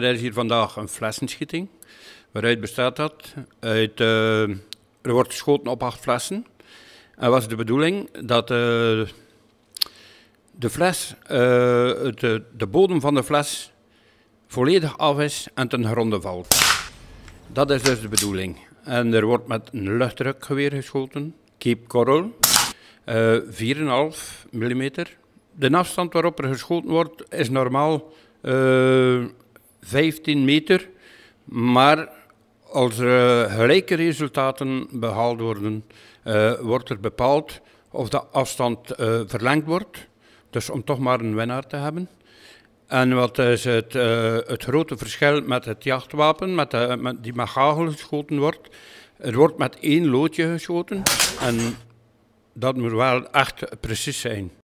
er is hier vandaag een flessenschieting. Waaruit bestaat dat? Uit, eh, er wordt geschoten op acht flessen. En was de bedoeling dat eh, de fles, de, eh, de, bodem van de fles volledig af is en ten gronde valt. Dat is dus de bedoeling. En er wordt met een luchtdrukgeweer geschoten, Keep Coral, 4,5 mm. De afstand waarop er geschoten wordt is normaal 15 meter. Maar als er eh, gelijke resultaten behaald worden, eh, wordt er bepaald of de afstand eh, verlengd wordt. Dus om toch maar een winnaar te hebben. En wat is het, het, grote verschil met het jachtwapen, met, de, met die met geschoten wordt? Er wordt met één loodje geschoten en dat moet wel echt precies zijn.